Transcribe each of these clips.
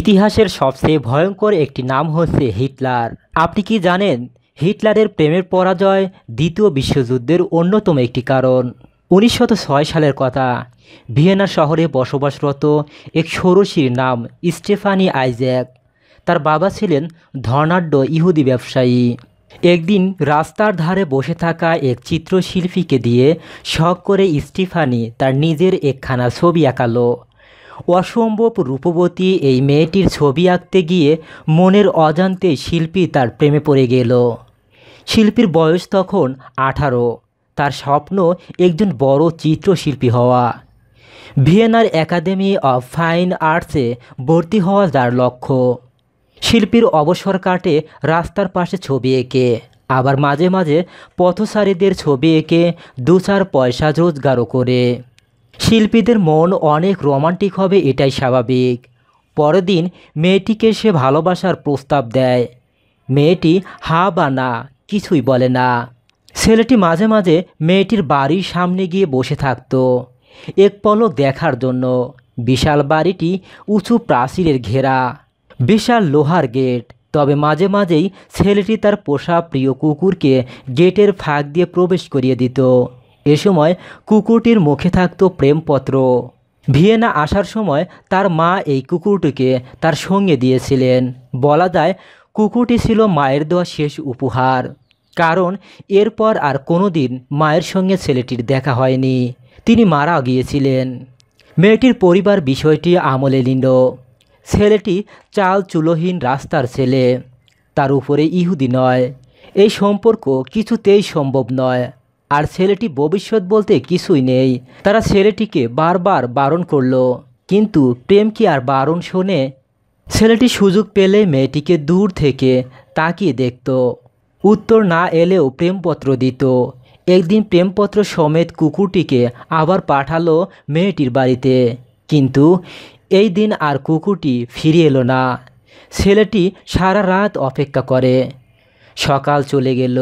ইতিহাসের সবচেয়ে ভয়ঙ্কর একটি নাম হচ্ছে হিটলার আপনি কি জানেন হিটলারের প্রেমের পরাজয় দ্বিতীয় বিশ্বযুদ্ধের অন্যতম একটি কারণ উনিশশো সালের কথা ভিয়েনা শহরে বসবাসরত এক ষোড়শীর নাম স্টেফানি আইজ্যাক তার বাবা ছিলেন ধর্নাঢ্য ইহুদি ব্যবসায়ী একদিন রাস্তার ধারে বসে থাকা এক চিত্রশিল্পীকে দিয়ে শখ করে স্টিফানি তার নিজের একখানা ছবি আঁকালো অসম্ভব রূপবতী এই মেয়েটির ছবি আঁকতে গিয়ে মনের অজান্তে শিল্পী তার প্রেমে পড়ে গেল শিল্পীর বয়স তখন আঠারো তার স্বপ্ন একজন বড় চিত্রশিল্পী হওয়া ভিয়েনার একাডেমি অফ ফাইন আর্টসে ভর্তি হওয়া যার লক্ষ্য শিল্পীর অবসর কাটে রাস্তার পাশে ছবি এঁকে আবার মাঝে মাঝে পথচারীদের ছবি এঁকে দু চার পয়সা রোজগারও করে শিল্পীদের মন অনেক রোমান্টিক হবে এটাই স্বাভাবিক পরদিন মেয়েটিকে সে ভালোবাসার প্রস্তাব দেয় মেয়েটি হা বা না কিছুই বলে না ছেলেটি মাঝে মাঝে মেয়েটির বাড়ির সামনে গিয়ে বসে থাকত এক পলক দেখার জন্য বিশাল বাড়িটি উঁচু প্রাচীরের ঘেরা বিশাল লোহার গেট তবে মাঝে মাঝেই ছেলেটি তার পোষা প্রিয় কুকুরকে গেটের ফাঁক দিয়ে প্রবেশ করিয়ে দিত এ সময় কুকুরটির মুখে থাকত প্রেমপত্র ভিয়েনা আসার সময় তার মা এই কুকুরটিকে তার সঙ্গে দিয়েছিলেন বলা যায় কুকুরটি ছিল মায়ের দেওয়া শেষ উপহার কারণ এরপর আর কোনো দিন মায়ের সঙ্গে ছেলেটির দেখা হয়নি তিনি মারা গিয়েছিলেন মেয়েটির পরিবার বিষয়টি আমলে নিল ছেলেটি চাল চুলোহীন রাস্তার ছেলে তার উপরে ইহুদি নয় এই সম্পর্ক কিছুতেই সম্ভব নয় আর ছেলেটি ভবিষ্যৎ বলতে কিছুই নেই তারা ছেলেটিকে বারবার বারণ করলো কিন্তু প্রেম কি আর বারণ শোনে ছেলেটি সুযোগ পেলে মেয়েটিকে দূর থেকে তাকিয়ে দেখত উত্তর না এলেও প্রেমপত্র দিত একদিন প্রেমপত্র সমেত কুকুরটিকে আবার পাঠালো মেয়েটির বাড়িতে কিন্তু এই দিন আর কুকুরটি ফিরে এলো না ছেলেটি সারা রাত অপেক্ষা করে সকাল চলে গেল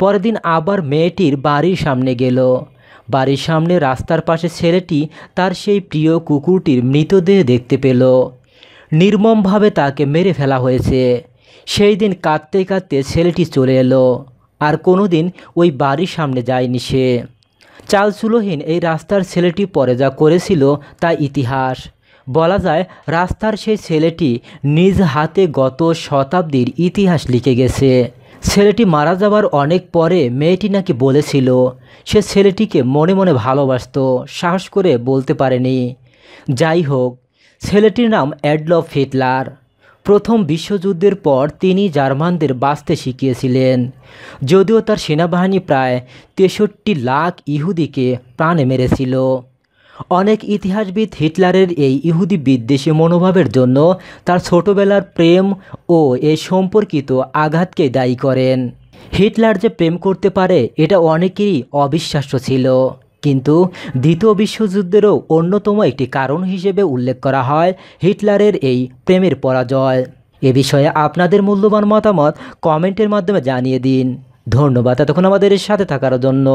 পরের দিন আবার মেয়েটির বাড়ির সামনে গেল বাড়ির সামনে রাস্তার পাশে ছেলেটি তার সেই প্রিয় কুকুরটির মৃতদেহ দেখতে পেল নির্মমভাবে তাকে মেরে ফেলা হয়েছে সেই দিন কাঁদতে কাঁদতে ছেলেটি চলে এলো আর কোনো দিন ওই বাড়ির সামনে যায়নি সে চালচুলোহীন এই রাস্তার ছেলেটি পরে যা করেছিল তা ইতিহাস বলা যায় রাস্তার সেই ছেলেটি নিজ হাতে গত শতাব্দীর ইতিহাস লিখে গেছে ছেলেটি মারা যাওয়ার অনেক পরে মেয়েটি নাকি বলেছিল সে ছেলেটিকে মনে মনে ভালোবাসত সাহস করে বলতে পারেনি যাই হোক ছেলেটির নাম অ্যাডলফ হিটলার প্রথম বিশ্বযুদ্ধের পর তিনি জার্মানদের বাঁচতে শিখিয়েছিলেন যদিও তার সেনাবাহিনী প্রায় তেষট্টি লাখ ইহুদিকে প্রাণে মেরেছিল অনেক ইতিহাসবিদ হিটলারের এই ইহুদি বিদ্বেষী মনোভাবের জন্য তার ছোটবেলার প্রেম ও এ সম্পর্কিত আঘাতকে দায়ী করেন হিটলার যে প্রেম করতে পারে এটা অনেকেরই অবিশ্বাস্য ছিল কিন্তু দ্বিতীয় বিশ্বযুদ্ধেরও অন্যতম একটি কারণ হিসেবে উল্লেখ করা হয় হিটলারের এই প্রেমের পরাজয় এ বিষয়ে আপনাদের মূল্যবান মতামত কমেন্টের মাধ্যমে জানিয়ে দিন ধন্যবাদ এতক্ষণ আমাদের সাথে থাকার জন্য